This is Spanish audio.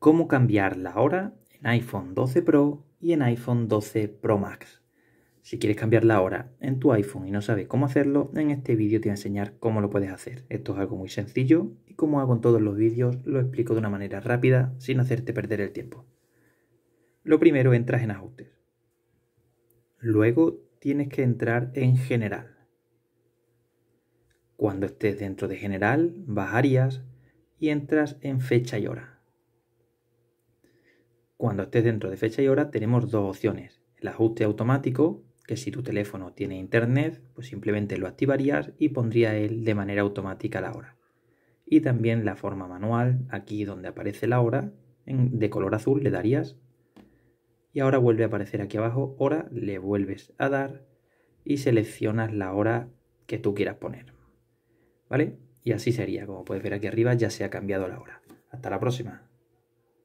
cómo cambiar la hora en iPhone 12 Pro y en iPhone 12 Pro Max. Si quieres cambiar la hora en tu iPhone y no sabes cómo hacerlo, en este vídeo te voy a enseñar cómo lo puedes hacer. Esto es algo muy sencillo y como hago en todos los vídeos, lo explico de una manera rápida sin hacerte perder el tiempo. Lo primero, entras en ajustes. Luego tienes que entrar en general. Cuando estés dentro de general, bajarías y entras en fecha y hora. Cuando estés dentro de fecha y hora tenemos dos opciones. El ajuste automático, que si tu teléfono tiene internet, pues simplemente lo activarías y pondría él de manera automática la hora. Y también la forma manual, aquí donde aparece la hora, de color azul le darías. Y ahora vuelve a aparecer aquí abajo hora, le vuelves a dar y seleccionas la hora que tú quieras poner. ¿Vale? Y así sería, como puedes ver aquí arriba ya se ha cambiado la hora. Hasta la próxima.